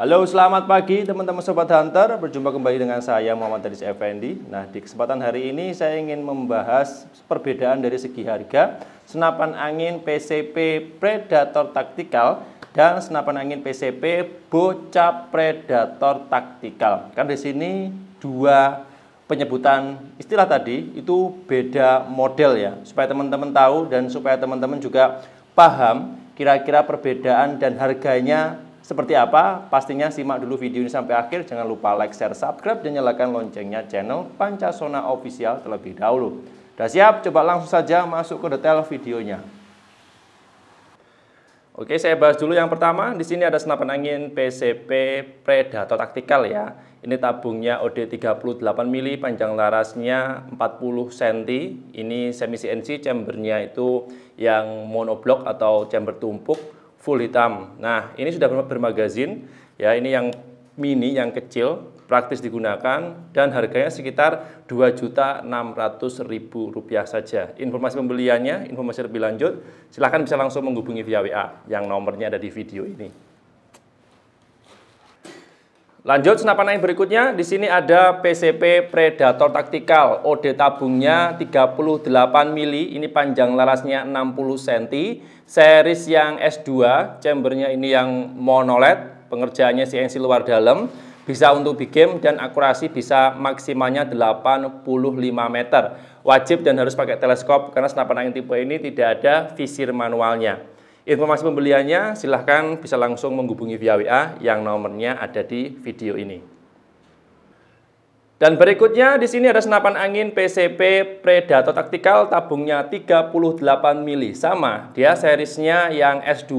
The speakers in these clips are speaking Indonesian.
Halo, selamat pagi teman-teman Sobat Hunter. Berjumpa kembali dengan saya Muhammad Aris Effendi. Nah, di kesempatan hari ini saya ingin membahas perbedaan dari segi harga senapan angin PCP Predator Tactical dan senapan angin PCP Bocah Predator Tactical. Kan di sini dua penyebutan istilah tadi itu beda model ya, supaya teman-teman tahu dan supaya teman-teman juga paham kira-kira perbedaan dan harganya seperti apa? Pastinya simak dulu video ini sampai akhir. Jangan lupa like, share, subscribe, dan nyalakan loncengnya channel Pancasona Official terlebih dahulu. Sudah siap? Coba langsung saja masuk ke detail videonya. Oke, saya bahas dulu yang pertama. Di sini ada senapan angin PCP Predator Tactical ya. Ini tabungnya OD 38 mili, panjang larasnya 40 cm. Ini semi CNC, chambernya itu yang monoblock atau chamber tumpuk full hitam. Nah, ini sudah bermagazin. Ya, ini yang mini yang kecil praktis digunakan dan harganya sekitar Rp2.600.000 saja. Informasi pembeliannya, informasi lebih lanjut, silahkan bisa langsung menghubungi via WA yang nomornya ada di video ini. Lanjut senapan angin berikutnya, di sini ada PCP Predator Taktikal, OD tabungnya 38 mili, ini panjang larasnya 60 cm, series yang S2, chambernya ini yang monoled, pengerjaannya CNC luar dalam, bisa untuk big game dan akurasi bisa maksimalnya 85 meter. Wajib dan harus pakai teleskop karena senapan angin tipe ini tidak ada visir manualnya. Informasi pembeliannya silahkan bisa langsung menghubungi via WA yang nomornya ada di video ini. Dan berikutnya di sini ada senapan angin PCP Predator Tactical tabungnya 38 mili sama dia serisnya yang S2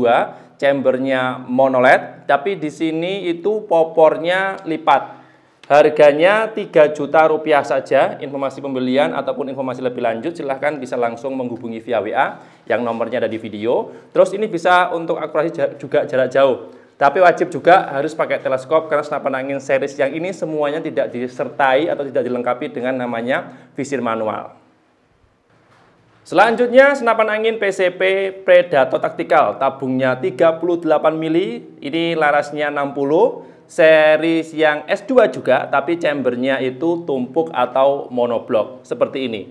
chambernya monoled tapi di sini itu popornya lipat Harganya 3 juta rupiah saja, informasi pembelian ataupun informasi lebih lanjut silahkan bisa langsung menghubungi via WA yang nomornya ada di video. Terus ini bisa untuk akurasi juga jarak jauh. Tapi wajib juga harus pakai teleskop karena senapan angin series yang ini semuanya tidak disertai atau tidak dilengkapi dengan namanya visir manual. Selanjutnya senapan angin PCP Predator Tactical tabungnya 38 mili, ini larasnya 60 series yang S2 juga tapi chambernya itu tumpuk atau monoblok seperti ini.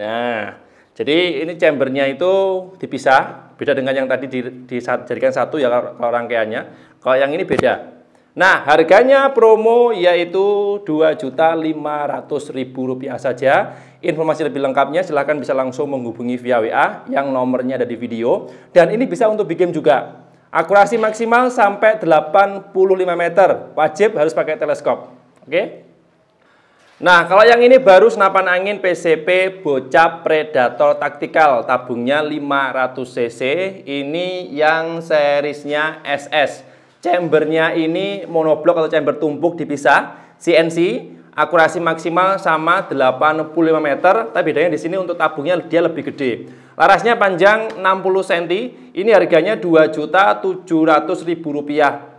Nah, jadi ini chambernya itu dipisah, beda dengan yang tadi dijadikan satu ya kalau rangkaiannya. Kalau yang ini beda. Nah, harganya promo yaitu Rp2.500.000 saja. Informasi lebih lengkapnya silahkan bisa langsung menghubungi via WA yang nomornya ada di video. Dan ini bisa untuk big game juga. Akurasi maksimal sampai 85 meter. Wajib harus pakai teleskop. Oke? Nah, kalau yang ini baru senapan angin PCP Bocap Predator Taktikal. Tabungnya 500 cc. Ini yang serisnya SS. Chambernya ini monoblok atau chamber tumpuk dipisah. CNC akurasi maksimal sama 85 meter, tapi bedanya di sini untuk tabungnya dia lebih gede. Larasnya panjang 60 cm, ini harganya Rp2.700.000.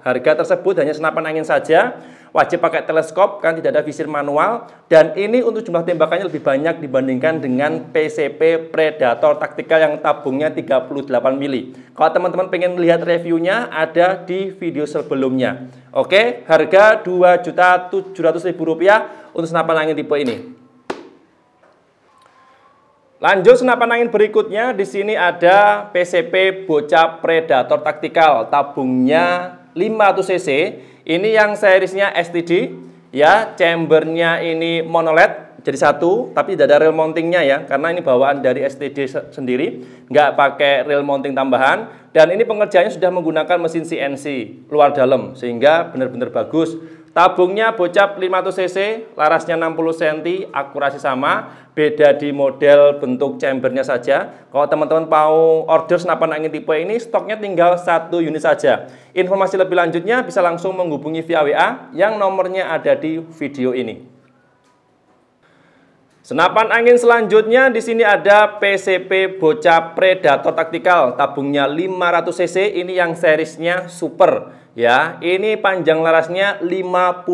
Harga tersebut hanya senapan angin saja, wajib pakai teleskop kan tidak ada visir manual dan ini untuk jumlah tembakannya lebih banyak dibandingkan dengan PCP Predator taktikal yang tabungnya 38 mili. Kalau teman-teman pengen lihat reviewnya ada di video sebelumnya. Oke, harga rp rupiah untuk senapan angin tipe ini. Lanjut senapan angin berikutnya di sini ada PCP Bocah Predator Taktikal tabungnya 500 cc. Ini yang seriesnya STD ya, chambernya ini monoled jadi satu, tapi tidak ada rail mountingnya ya, karena ini bawaan dari STD sendiri, nggak pakai rail mounting tambahan, dan ini pengerjaannya sudah menggunakan mesin CNC luar dalam, sehingga benar-benar bagus. Tabungnya bocap 500 cc, larasnya 60 cm, akurasi sama, beda di model bentuk chambernya saja. Kalau teman-teman mau order senapan angin tipe ini, stoknya tinggal satu unit saja. Informasi lebih lanjutnya bisa langsung menghubungi via WA yang nomornya ada di video ini. Senapan angin selanjutnya di sini ada PCP Bocah Predator Taktikal tabungnya 500 cc ini yang serisnya super ya. Ini panjang larasnya 55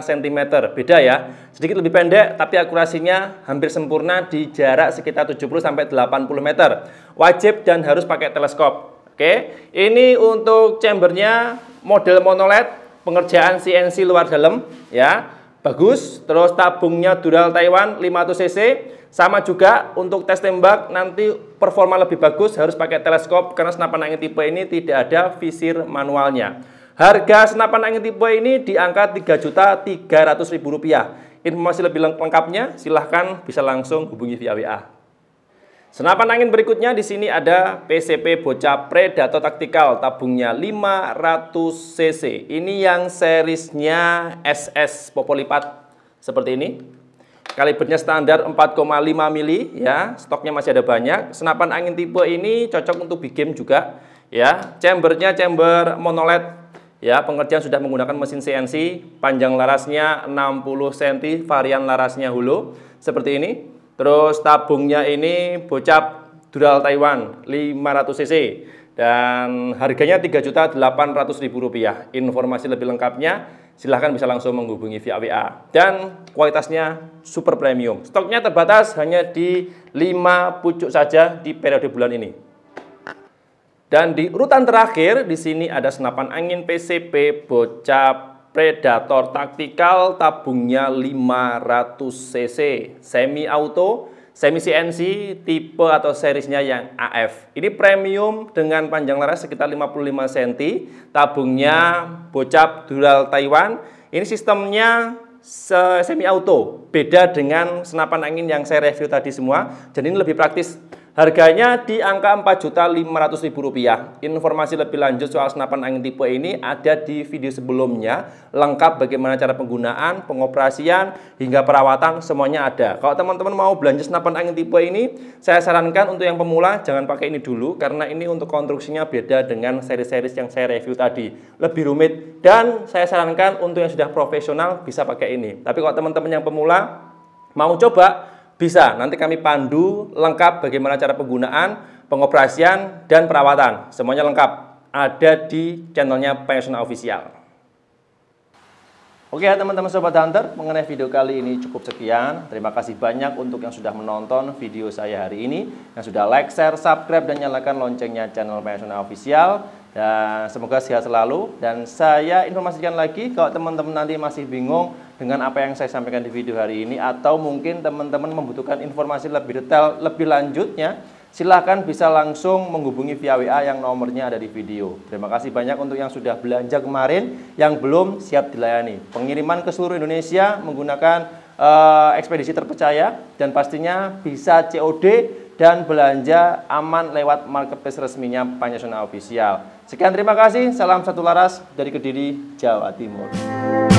cm. Beda ya. Sedikit lebih pendek tapi akurasinya hampir sempurna di jarak sekitar 70 sampai 80 meter. Wajib dan harus pakai teleskop. Oke. Ini untuk chambernya model monoled pengerjaan CNC luar dalam ya bagus. Terus tabungnya Dural Taiwan 500 cc. Sama juga untuk tes tembak nanti performa lebih bagus harus pakai teleskop karena senapan angin tipe ini tidak ada visir manualnya. Harga senapan angin tipe ini di angka rp rupiah. Informasi lebih lengkapnya silahkan bisa langsung hubungi via WA. Senapan angin berikutnya di sini ada PCP Bocah Predator Taktikal tabungnya 500 cc. Ini yang serisnya SS Popolipat seperti ini. Kalibernya standar 4,5 mili ya. Stoknya masih ada banyak. Senapan angin tipe ini cocok untuk big game juga ya. Chambernya chamber monoled ya. Pengerjaan sudah menggunakan mesin CNC. Panjang larasnya 60 cm, varian larasnya hulu seperti ini. Terus tabungnya ini bocap dural Taiwan 500 cc dan harganya rp rupiah. Informasi lebih lengkapnya silahkan bisa langsung menghubungi via WA. Dan kualitasnya super premium. Stoknya terbatas hanya di 5 pucuk saja di periode bulan ini. Dan di urutan terakhir di sini ada senapan angin PCP bocap Predator taktikal tabungnya 500 cc, semi auto, semi CNC, tipe atau serisnya yang AF. Ini premium dengan panjang laras sekitar 55 cm, tabungnya bocap dual Taiwan. Ini sistemnya semi auto, beda dengan senapan angin yang saya review tadi semua. Jadi ini lebih praktis Harganya di angka Rp4.500.000. Informasi lebih lanjut soal senapan angin tipe ini ada di video sebelumnya. Lengkap bagaimana cara penggunaan, pengoperasian, hingga perawatan semuanya ada. Kalau teman-teman mau belanja senapan angin tipe ini, saya sarankan untuk yang pemula jangan pakai ini dulu karena ini untuk konstruksinya beda dengan seri-seri yang saya review tadi. Lebih rumit dan saya sarankan untuk yang sudah profesional bisa pakai ini. Tapi kalau teman-teman yang pemula mau coba bisa, nanti kami pandu lengkap bagaimana cara penggunaan, pengoperasian, dan perawatan. Semuanya lengkap. Ada di channelnya Pensional Official. Oke ya, teman-teman Sobat Hunter, mengenai video kali ini cukup sekian. Terima kasih banyak untuk yang sudah menonton video saya hari ini, yang sudah like, share, subscribe, dan nyalakan loncengnya channel Pensional Official. Dan semoga sehat selalu. Dan saya informasikan lagi kalau teman-teman nanti masih bingung dengan apa yang saya sampaikan di video hari ini atau mungkin teman-teman membutuhkan informasi lebih detail, lebih lanjutnya, silahkan bisa langsung menghubungi via WA yang nomornya ada di video. Terima kasih banyak untuk yang sudah belanja kemarin, yang belum siap dilayani. Pengiriman ke seluruh Indonesia menggunakan uh, ekspedisi terpercaya dan pastinya bisa COD dan belanja aman lewat marketplace resminya Pancasila Official. Sekian terima kasih, salam satu laras dari Kediri, Jawa Timur.